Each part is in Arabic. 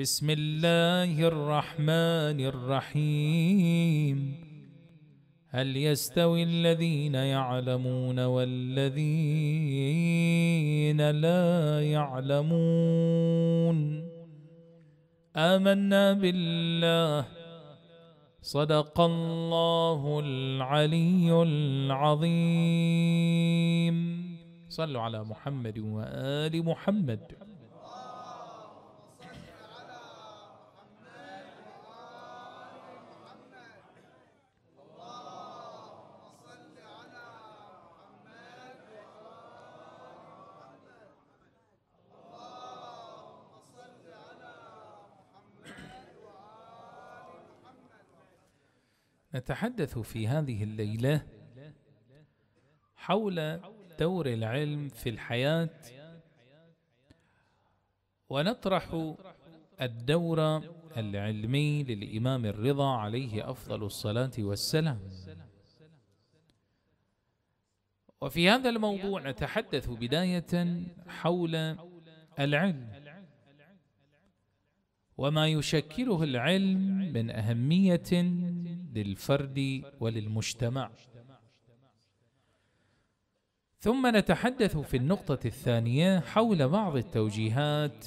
بسم الله الرحمن الرحيم هل يستوي الذين يعلمون والذين لا يعلمون امنا بالله صدق الله العلي العظيم صلوا على محمد وال محمد نتحدث في هذه الليلة حول دور العلم في الحياة ونطرح الدور العلمي للإمام الرضا عليه أفضل الصلاة والسلام وفي هذا الموضوع نتحدث بداية حول العلم وما يشكله العلم من أهمية للفرد وللمجتمع ثم نتحدث في النقطة الثانية حول بعض التوجيهات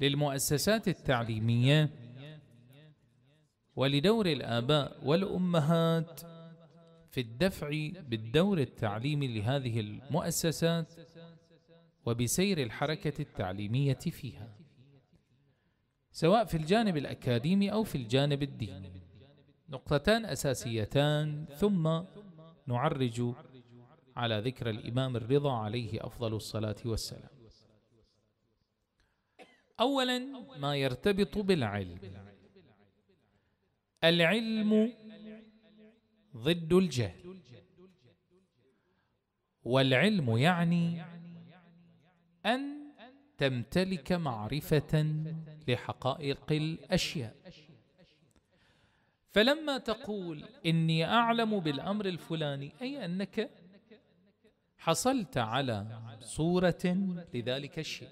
للمؤسسات التعليمية ولدور الآباء والأمهات في الدفع بالدور التعليمي لهذه المؤسسات وبسير الحركة التعليمية فيها سواء في الجانب الأكاديمي أو في الجانب الديني نقطتان أساسيتان ثم نعرج على ذكر الإمام الرضا عليه أفضل الصلاة والسلام أولا ما يرتبط بالعلم العلم ضد الجهل والعلم يعني أن تمتلك معرفة لحقائق الأشياء فلما تقول إني أعلم بالأمر الفلاني أي أنك حصلت على صورة لذلك الشيء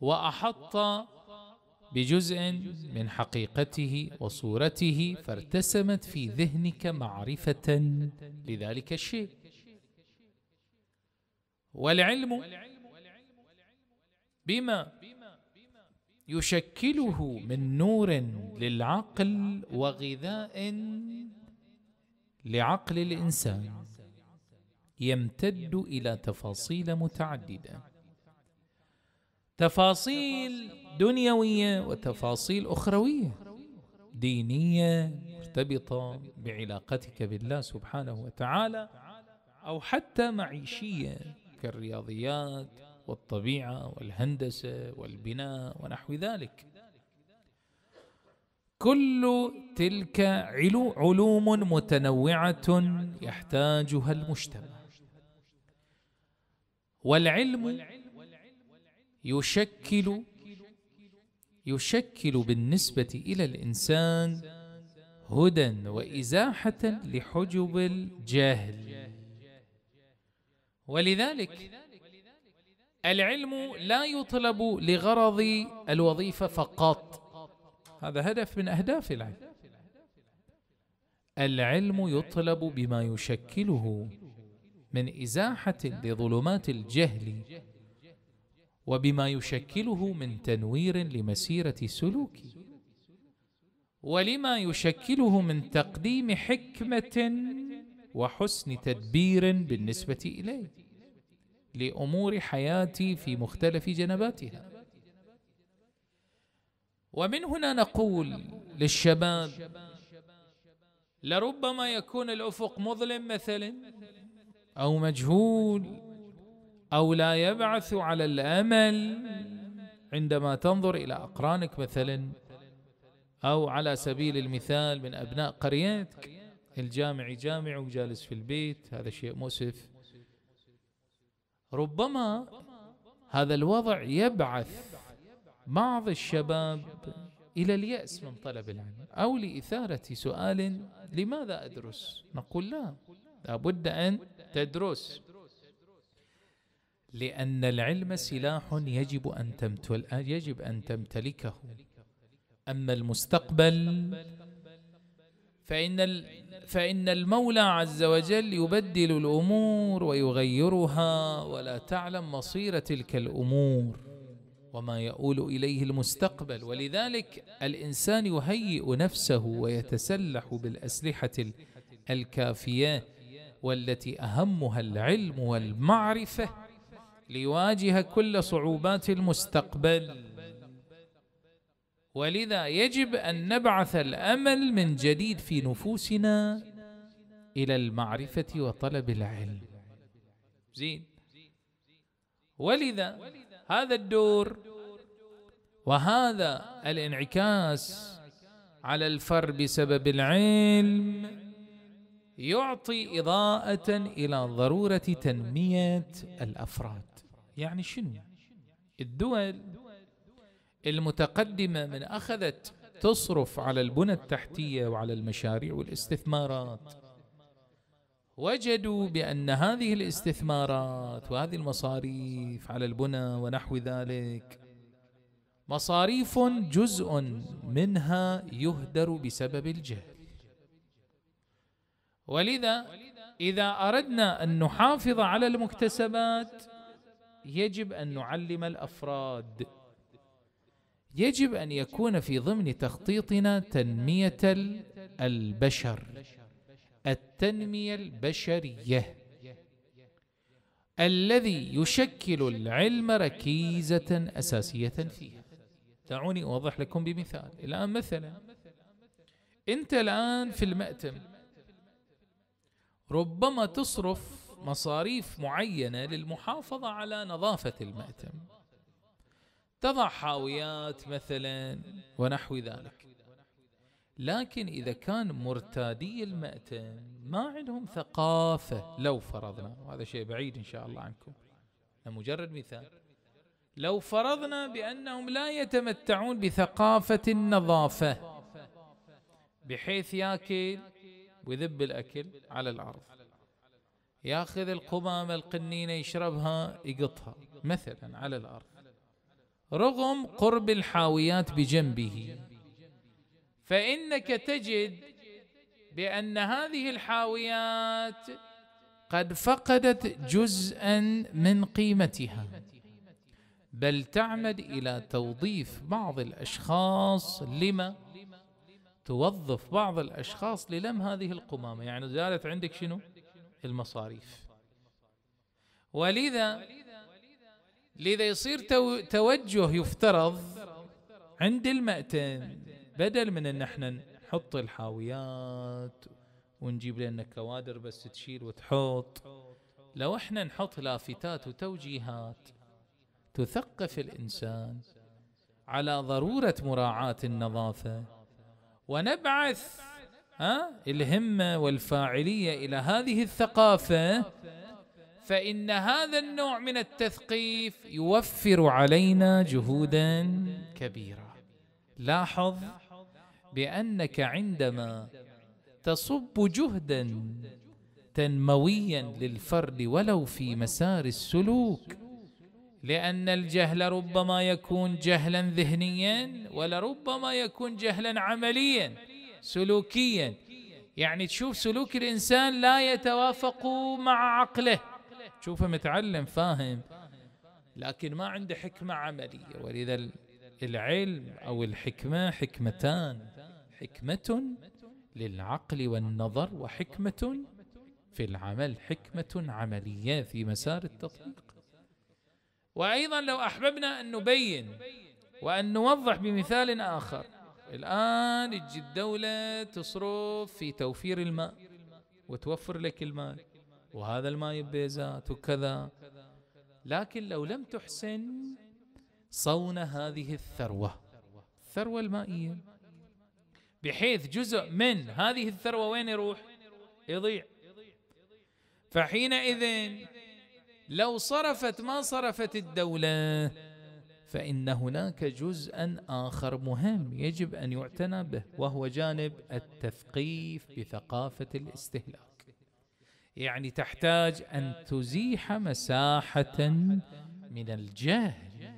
وأحط بجزء من حقيقته وصورته فارتسمت في ذهنك معرفة لذلك الشيء والعلم بما يشكله من نور للعقل وغذاء لعقل الإنسان يمتد إلى تفاصيل متعددة تفاصيل دنيوية وتفاصيل أخروية دينية مرتبطة بعلاقتك بالله سبحانه وتعالى أو حتى معيشية كالرياضيات والطبيعة والهندسة والبناء ونحو ذلك كل تلك علوم متنوعة يحتاجها المجتمع والعلم يشكل يشكل بالنسبة إلى الإنسان هدى وإزاحة لحجب الجهل ولذلك العلم لا يطلب لغرض الوظيفة فقط هذا هدف من أهداف العلم العلم يطلب بما يشكله من إزاحة لظلمات الجهل وبما يشكله من تنوير لمسيرة سلوك ولما يشكله من تقديم حكمة وحسن تدبير بالنسبة إليه لأمور حياتي في مختلف جنباتها ومن هنا نقول للشباب لربما يكون الأفق مظلم مثلا أو مجهول أو لا يبعث على الأمل عندما تنظر إلى أقرانك مثلا أو على سبيل المثال من أبناء قريتك الجامعي جامع وجالس في البيت هذا شيء مؤسف ربما هذا الوضع يبعث بعض الشباب إلى اليأس من طلب العلم أو لإثارة سؤال لماذا أدرس نقول لا لابد أن تدرس لأن العلم سلاح يجب أن, يجب أن تمتلكه أما المستقبل فإن فإن المولى عز وجل يبدل الأمور ويغيرها ولا تعلم مصير تلك الأمور وما يؤول إليه المستقبل ولذلك الإنسان يهيئ نفسه ويتسلح بالأسلحة الكافية والتي أهمها العلم والمعرفة ليواجه كل صعوبات المستقبل ولذا يجب أن نبعث الأمل من جديد في نفوسنا إلى المعرفة وطلب العلم زين ولذا هذا الدور وهذا الانعكاس على الفر بسبب العلم يعطي إضاءة إلى ضرورة تنمية الأفراد يعني شنو الدول المتقدمة من أخذت تصرف على البنى التحتية وعلى المشاريع والاستثمارات وجدوا بأن هذه الاستثمارات وهذه المصاريف على البنى ونحو ذلك مصاريف جزء منها يهدر بسبب الجهل ولذا إذا أردنا أن نحافظ على المكتسبات يجب أن نعلم الأفراد يجب أن يكون في ضمن تخطيطنا تنمية البشر التنمية البشرية الذي يشكل العلم ركيزة أساسية فيها دعوني أوضح لكم بمثال الآن مثلا أنت الآن في المأتم ربما تصرف مصاريف معينة للمحافظة على نظافة المأتم تضع حاويات مثلا ونحو ذلك لكن إذا كان مرتادي المأتم ما عندهم ثقافة لو فرضنا وهذا شيء بعيد إن شاء الله عنكم مجرد مثال لو فرضنا بأنهم لا يتمتعون بثقافة النظافة بحيث ياكل ويذب الأكل على الأرض ياخذ القمامة القنينة يشربها يقطها مثلا على الأرض رغم قرب الحاويات بجنبه فإنك تجد بأن هذه الحاويات قد فقدت جزءا من قيمتها بل تعمد إلى توظيف بعض الأشخاص لما توظف بعض الأشخاص للم هذه القمامة يعني زالت عندك شنو المصاريف ولذا لذا يصير توجه يفترض عند المأتم بدل من ان احنا نحط الحاويات ونجيب لنا كوادر بس تشيل وتحط لو احنا نحط لافتات وتوجيهات تثقف الانسان على ضروره مراعاه النظافه ونبعث ها الهمه والفاعليه الى هذه الثقافه فإن هذا النوع من التثقيف يوفر علينا جهودا كبيرة لاحظ بأنك عندما تصب جهدا تنمويا للفرد ولو في مسار السلوك لأن الجهل ربما يكون جهلا ذهنيا ولربما يكون جهلا عمليا سلوكيا يعني تشوف سلوك الإنسان لا يتوافق مع عقله تشوفه متعلم فاهم لكن ما عنده حكمة عملية ولذا العلم أو الحكمة حكمتان حكمة للعقل والنظر وحكمة في العمل حكمة عملية في مسار التطبيق وأيضا لو أحببنا أن نبين وأن نوضح بمثال آخر الآن تجي الدولة تصرف في توفير الماء وتوفر لك المال وهذا الماي ببيزات وكذا لكن لو لم تحسن صون هذه الثروة الثروة المائية بحيث جزء من هذه الثروة وين يروح يضيع فحينئذ لو صرفت ما صرفت الدولة فإن هناك جزءا آخر مهم يجب أن يعتنى به وهو جانب التثقيف بثقافة الاستهلاك يعني تحتاج أن تزيح مساحة من الجهل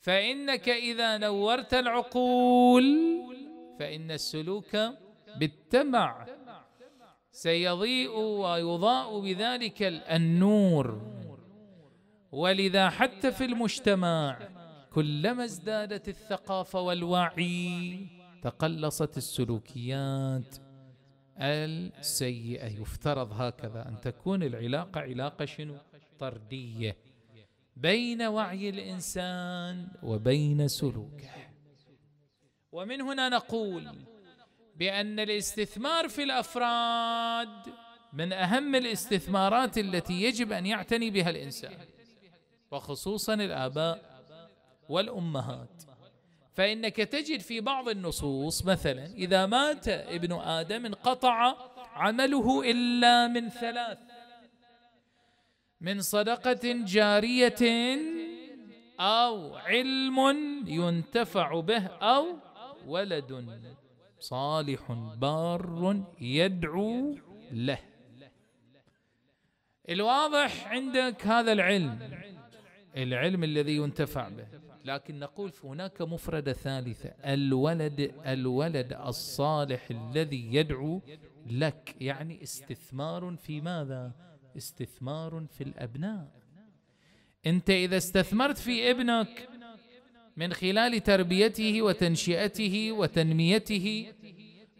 فإنك إذا نورت العقول فإن السلوك بالتمع سيضيء ويضاء بذلك النور ولذا حتى في المجتمع كلما ازدادت الثقافة والوعي تقلصت السلوكيات السيئة يفترض هكذا أن تكون العلاقة علاقة شنو طردية بين وعي الإنسان وبين سلوكه ومن هنا نقول بأن الاستثمار في الأفراد من أهم الاستثمارات التي يجب أن يعتني بها الإنسان وخصوصا الآباء والأمهات فإنك تجد في بعض النصوص مثلا إذا مات ابن آدم انقطع عمله إلا من ثلاث من صدقة جارية أو علم ينتفع به أو ولد صالح بار يدعو له الواضح عندك هذا العلم العلم الذي ينتفع به لكن نقول هناك مفردة ثالثة الولد الولد الصالح الذي يدعو لك يعني استثمار في ماذا استثمار في الأبناء أنت إذا استثمرت في ابنك من خلال تربيته وتنشئته وتنميته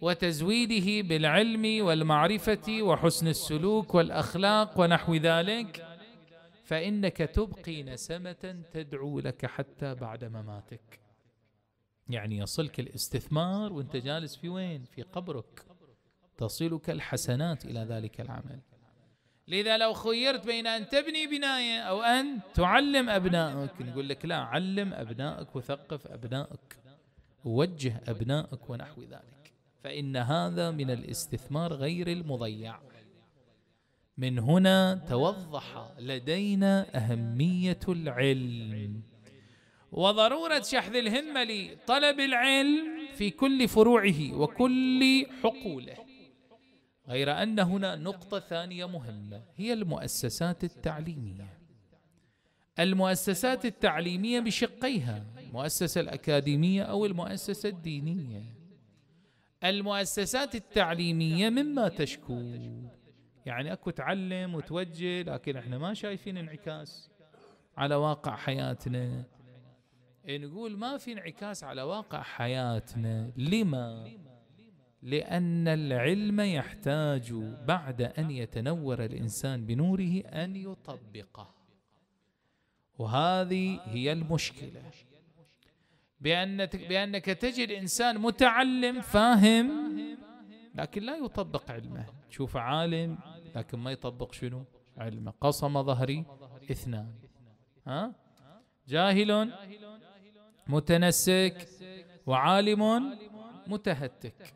وتزويده بالعلم والمعرفة وحسن السلوك والأخلاق ونحو ذلك فإنك تبقي نسمة تدعو لك حتى بعد مماتك يعني يصلك الاستثمار وانت جالس في وين في قبرك تصلك الحسنات إلى ذلك العمل لذا لو خيرت بين أن تبني بناية أو أن تعلم أبنائك نقول لك لا علم أبنائك وثقف أبنائك ووجه أبنائك ونحو ذلك فإن هذا من الاستثمار غير المضيع من هنا توضح لدينا أهمية العلم وضرورة شحذ الهمة لطلب العلم في كل فروعه وكل حقوله غير أن هنا نقطة ثانية مهمة هي المؤسسات التعليمية المؤسسات التعليمية بشقيها المؤسسة الأكاديمية أو المؤسسة الدينية المؤسسات التعليمية مما تشكو يعني اكو تعلم وتوجه لكن احنا ما شايفين انعكاس على واقع حياتنا نقول ما في انعكاس على واقع حياتنا لما لأن العلم يحتاج بعد أن يتنور الإنسان بنوره أن يطبقه وهذه هي المشكلة بأنك, بأنك تجد إنسان متعلم فاهم لكن لا يطبق علمه تشوف عالم لكن ما يطبق شنو علمه قصم ظهري اثنان ها جاهل متنسك وعالم متهتك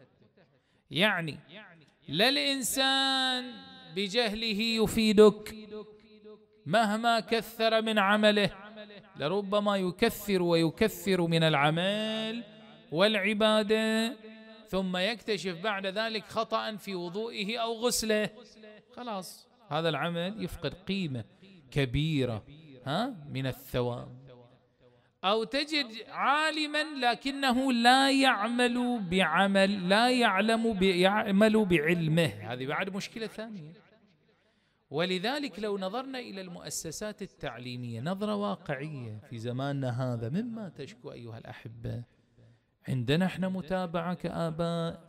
يعني لا الإنسان بجهله يفيدك مهما كثر من عمله لربما يكثر ويكثر من العمل والعبادة ثم يكتشف بعد ذلك خطأ في وضوئه أو غسله خلاص هذا العمل يفقد قيمة كبيرة ها من الثواب أو تجد عالما لكنه لا يعمل بعمل لا يعلم يعمل بعلمه هذه بعد مشكلة ثانية ولذلك لو نظرنا إلى المؤسسات التعليمية نظرة واقعية في زماننا هذا مما تشكو أيها الأحبة عندنا احنا متابعة كآباء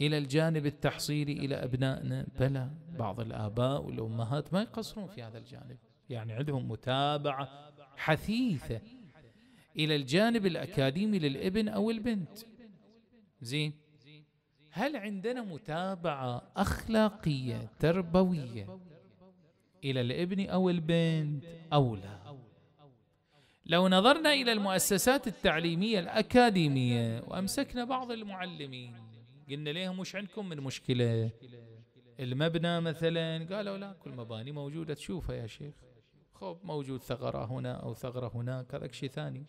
إلى الجانب التحصيلي إلى أبنائنا بلى بعض الآباء والأمهات ما يقصرون في هذا الجانب يعني عندهم متابعة حثيثة إلى الجانب الأكاديمي للابن أو البنت زين هل عندنا متابعة أخلاقية تربوية إلى الابن أو البنت أو لا لو نظرنا إلى المؤسسات التعليمية الأكاديمية وأمسكنا بعض المعلمين قلنا لهم وش عندكم من مشكلة المبنى مثلا قالوا لا كل مباني موجودة تشوفها يا شيخ خوب موجود ثغرة هنا أو ثغرة هناك هذا شيء ثاني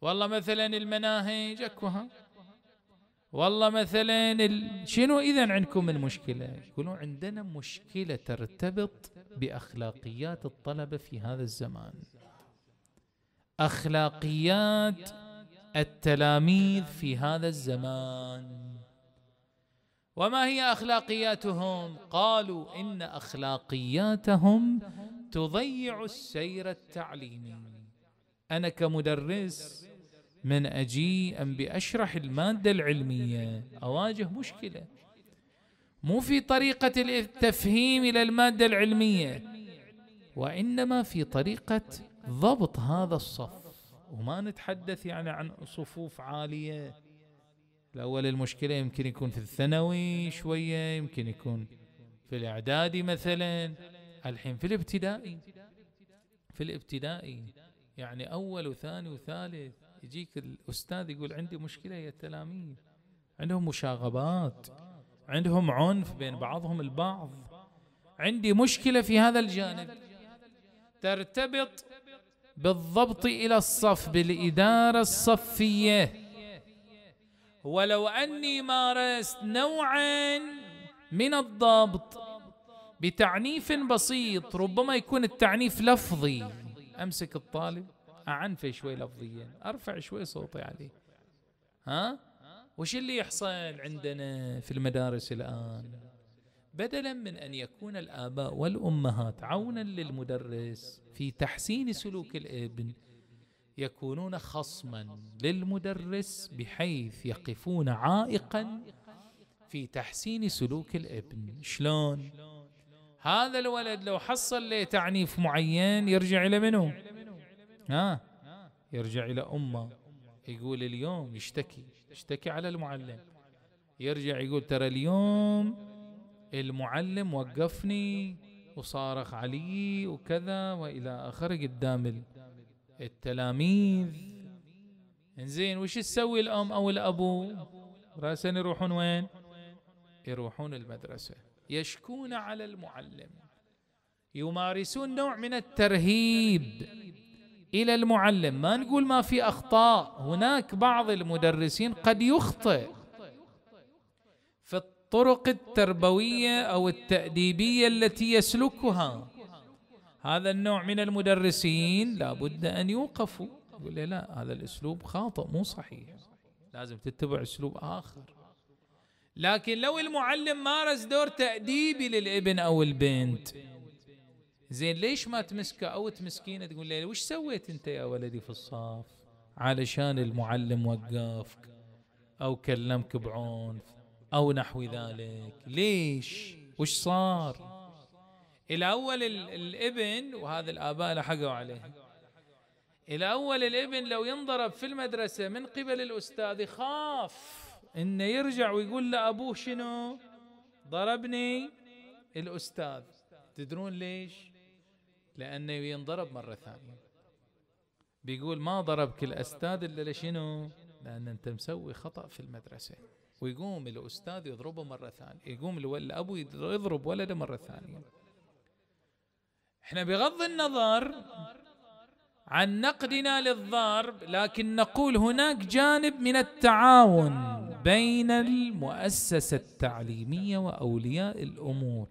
والله مثلا المناهج أكوها والله مثلا شنو إذا عندكم من مشكلة يقولون عندنا مشكلة ترتبط بأخلاقيات الطلبة في هذا الزمان أخلاقيات التلاميذ في هذا الزمان وما هي أخلاقياتهم قالوا إن أخلاقياتهم تضيع السير التعليمي أنا كمدرس من أجي أم بأشرح المادة العلمية أواجه مشكلة مو في طريقة التفهيم إلى المادة العلمية وإنما في طريقة ضبط هذا الصف وما نتحدث يعني عن صفوف عالية الأول المشكلة يمكن يكون في الثانوي شوية يمكن يكون في الإعدادي مثلا الحين في الابتدائي في الابتدائي يعني أول وثاني وثالث يجيك الأستاذ يقول عندي مشكلة يا التلاميذ عندهم مشاغبات عندهم عنف بين بعضهم البعض عندي مشكلة في هذا الجانب ترتبط بالضبط إلى الصف بالإدارة الصفية ولو أني مارست نوعا من الضبط بتعنيف بسيط ربما يكون التعنيف لفظي أمسك الطالب أعنفه شوي لفظيا أرفع شوي صوتي عليه ها وش اللي يحصل عندنا في المدارس الآن بدلا من ان يكون الاباء والامهات عونا للمدرس في تحسين سلوك الابن يكونون خصما للمدرس بحيث يقفون عائقا في تحسين سلوك الابن شلون هذا الولد لو حصل له تعنيف معين يرجع الى منو ها يرجع الى امه يقول اليوم يشتكي يشتكي على المعلم يرجع يقول ترى اليوم المعلم وقفني وصارخ علي وكذا والى اخره قدام التلاميذ انزين وش تسوي الام او الابو راسا يروحون وين يروحون المدرسه يشكون على المعلم يمارسون نوع من الترهيب الى المعلم ما نقول ما في اخطاء هناك بعض المدرسين قد يخطئ الطرق التربويه او التاديبيه التي يسلكها هذا النوع من المدرسين لابد ان يوقفوا يقول لا هذا الاسلوب خاطئ مو صحيح لازم تتبع اسلوب اخر لكن لو المعلم مارس دور تاديبي للابن او البنت زين ليش ما تمسكه او تمسكينه تقول له وش سويت انت يا ولدي في الصف علشان المعلم وقفك او كلمك بعنف أو نحو ذلك ليش وش صار الأول الابن وهذا الآباء لحقوا عليه الأول الابن لو ينضرب في المدرسة من قبل الأستاذ يخاف إنه يرجع ويقول لأبوه شنو ضربني الأستاذ تدرون ليش لأنه ينضرب مرة ثانية بيقول ما ضربك الأستاذ إلا لشنو لأن أنت مسوي خطأ في المدرسة ويقوم الأستاذ يضربه مرة ثانية يقوم الأبو يضرب ولده مرة ثانية احنا بغض النظر عن نقدنا للضرب لكن نقول هناك جانب من التعاون بين المؤسسة التعليمية وأولياء الأمور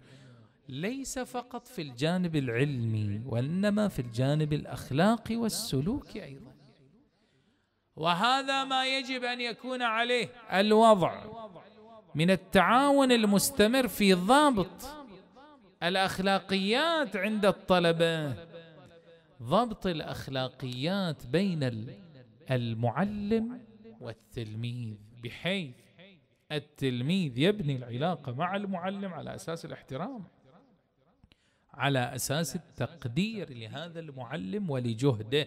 ليس فقط في الجانب العلمي وإنما في الجانب الأخلاقي والسلوكي أيضا وهذا ما يجب ان يكون عليه الوضع من التعاون المستمر في ضبط الاخلاقيات عند الطلبه ضبط الاخلاقيات بين المعلم والتلميذ بحيث التلميذ يبني العلاقه مع المعلم على اساس الاحترام على اساس التقدير لهذا المعلم ولجهده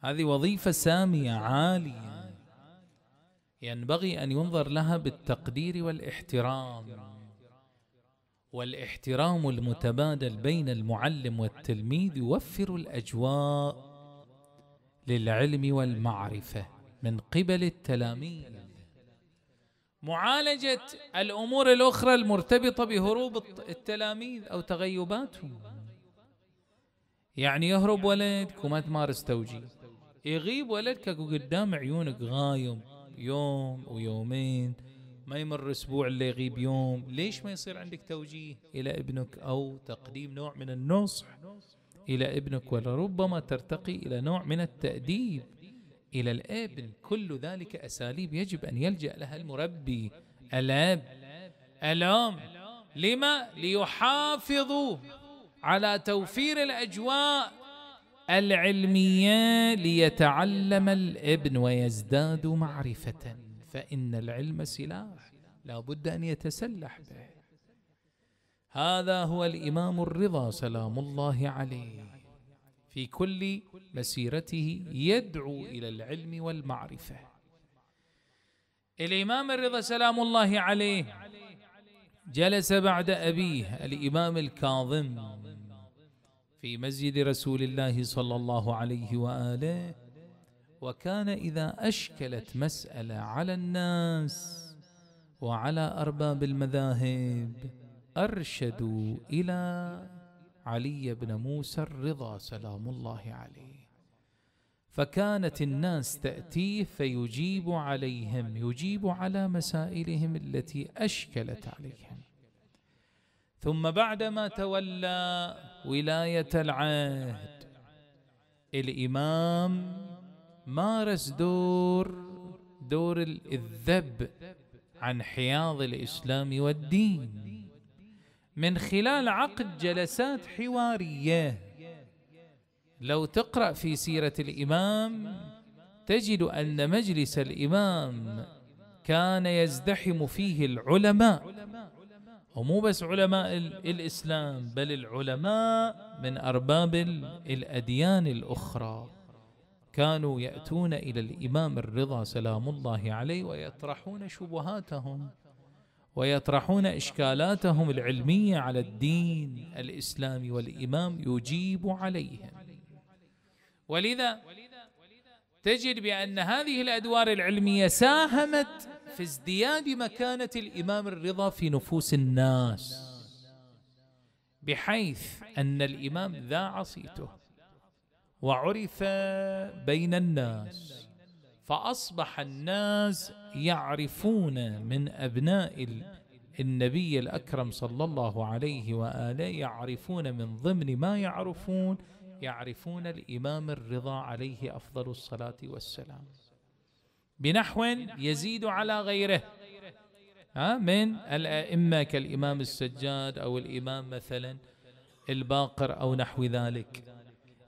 هذه وظيفة سامية عالية ينبغي أن ينظر لها بالتقدير والاحترام والاحترام المتبادل بين المعلم والتلميذ يوفر الأجواء للعلم والمعرفة من قبل التلاميذ معالجة الأمور الأخرى المرتبطة بهروب التلاميذ أو تغيباتهم يعني يهرب ولدك وما تمارس توجيه يغيب ولدك وقدام عيونك غايم يوم ويومين ما يمر اسبوع الا يغيب يوم ليش ما يصير عندك توجيه الى ابنك او تقديم نوع من النصح الى ابنك ولربما ترتقي الى نوع من التاديب الى الابن كل ذلك اساليب يجب ان يلجا لها المربي الاب الام لما ليحافظوا على توفير الاجواء العلمية ليتعلم الابن ويزداد معرفة فإن العلم سلاح لا بد أن يتسلح به هذا هو الإمام الرضا سلام الله عليه في كل مسيرته يدعو إلى العلم والمعرفة الإمام الرضا سلام الله عليه جلس بعد أبيه الإمام الكاظم في مسجد رسول الله صلى الله عليه وآله وكان إذا أشكلت مسألة على الناس وعلى أرباب المذاهب أرشدوا إلى علي بن موسى الرضا سلام الله عليه فكانت الناس تأتيه فيجيب عليهم يجيب على مسائلهم التي أشكلت عليهم ثم بعدما تولى ولاية العهد الإمام مارس دور دور الذب عن حياض الإسلام والدين من خلال عقد جلسات حوارية لو تقرأ في سيرة الإمام تجد أن مجلس الإمام كان يزدحم فيه العلماء ومو بس علماء الإسلام بل العلماء من أرباب الأديان الأخرى كانوا يأتون إلى الإمام الرضا سلام الله عليه ويطرحون شبهاتهم ويطرحون إشكالاتهم العلمية على الدين الإسلامي والإمام يجيب عليهم ولذا تجد بأن هذه الأدوار العلمية ساهمت في ازدياد مكانة الإمام الرضا في نفوس الناس بحيث أن الإمام ذاع صيته وعرف بين الناس فأصبح الناس يعرفون من أبناء النبي الأكرم صلى الله عليه وآله يعرفون من ضمن ما يعرفون يعرفون الإمام الرضا عليه أفضل الصلاة والسلام بنحو يزيد على غيره من الأئمة كالإمام السجاد أو الإمام مثلا الباقر أو نحو ذلك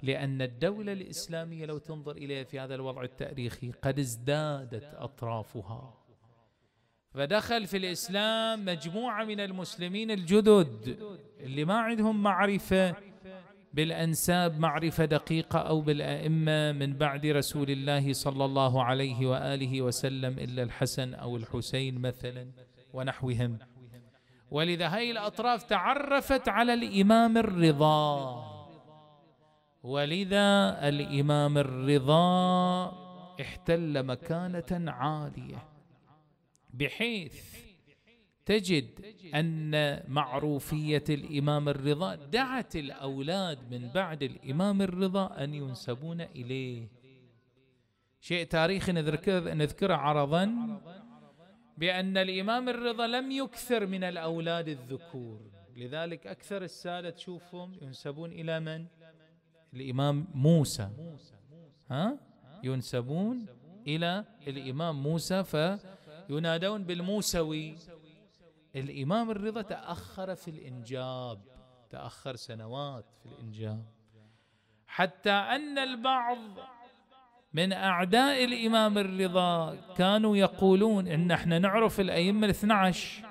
لأن الدولة الإسلامية لو تنظر إليها في هذا الوضع التاريخي قد ازدادت أطرافها فدخل في الإسلام مجموعة من المسلمين الجدد اللي ما عندهم معرفة بالأنساب معرفة دقيقة أو بالأئمة من بعد رسول الله صلى الله عليه وآله وسلم إلا الحسن أو الحسين مثلا ونحوهم ولذا هاي الأطراف تعرفت على الإمام الرضا ولذا الإمام الرضا احتل مكانة عالية بحيث تجد أن معروفية الإمام الرضا دعت الأولاد من بعد الإمام الرضا أن ينسبون إليه شيء تاريخي نذكر نذكره عرضا بأن الإمام الرضا لم يكثر من الأولاد الذكور لذلك أكثر السادة تشوفهم ينسبون إلى من؟ الإمام موسى ها؟ ينسبون إلى الإمام موسى فينادون بالموسوي الإمام الرضا تأخر في الإنجاب تأخر سنوات في الإنجاب حتى أن البعض من أعداء الإمام الرضا كانوا يقولون إن احنا نعرف الأئمة الاثنى عشر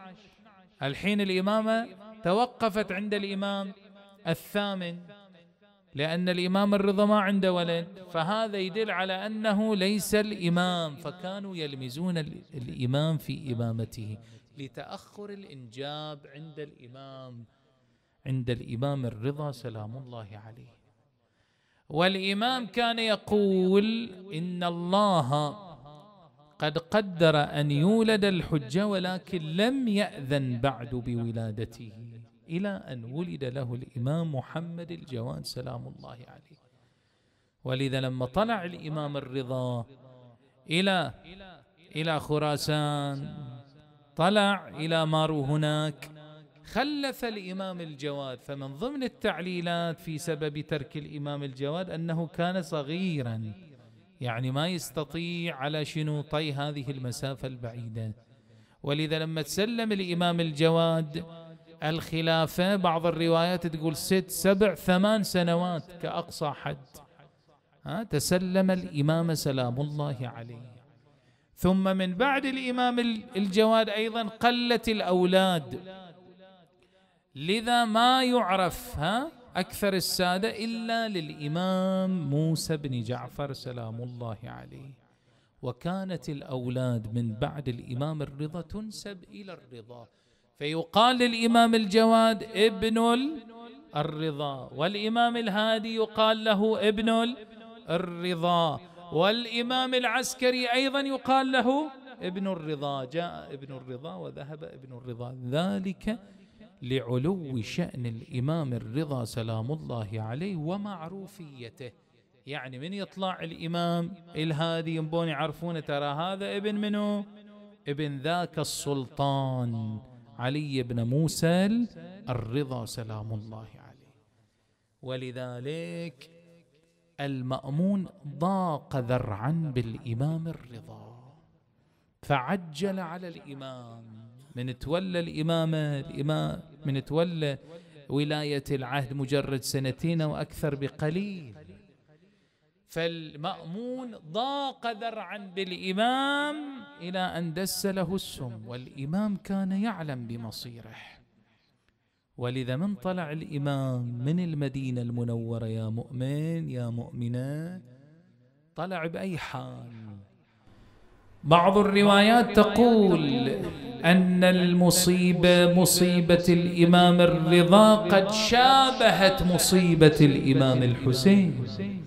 الحين الإمامة توقفت عند الإمام الثامن لأن الإمام الرضا ما عنده ولد فهذا يدل على أنه ليس الإمام فكانوا يلمزون الإمام في إمامته لتأخر الإنجاب عند الإمام عند الإمام الرضا سلام الله عليه والإمام كان يقول إن الله قد قدر أن يولد الحجة ولكن لم يأذن بعد بولادته إلى أن ولد له الإمام محمد الجواد سلام الله عليه ولذا لما طلع الإمام الرضا إلى إلى خراسان طلع إلى مارو هناك خلف الإمام الجواد فمن ضمن التعليلات في سبب ترك الإمام الجواد أنه كان صغيرا يعني ما يستطيع على شنو طي هذه المسافة البعيدة ولذا لما تسلم الإمام الجواد الخلافة بعض الروايات تقول ست سبع ثمان سنوات كأقصى حد ها تسلم الإمام سلام الله عليه ثم من بعد الإمام الجواد أيضا قلت الأولاد لذا ما يعرف ها أكثر السادة إلا للإمام موسى بن جعفر سلام الله عليه وكانت الأولاد من بعد الإمام الرضا تنسب إلى الرضا فيقال للإمام الجواد ابن الرضا والإمام الهادي يقال له ابن الرضا آه. والإمام العسكري أيضا يقال له ابن الرضا جاء ابن الرضا وذهب ابن الرضا ذلك لعلو شأن الإمام الرضا سلام الله عليه ومعروفيته يعني من يطلع الإمام الهادي ينبون يعرفون ترى هذا ابن منو ابن ذاك السلطان علي بن موسى الرضا سلام الله عليه ولذلك المأمون ضاق ذرعا بالإمام الرضا فعجل على الإمام من تولى الإمامة الإمام من تولى ولاية العهد مجرد سنتين وأكثر بقليل فالمأمون ضاق ذرعا بالإمام إلى أن دس له السم والإمام كان يعلم بمصيره ولذا من طلع الإمام من المدينة المنورة يا مؤمن يا مؤمنة طلع بأي حال بعض الروايات تقول أن المصيبة مصيبة الإمام الرضا قد شابهت مصيبة الإمام الحسين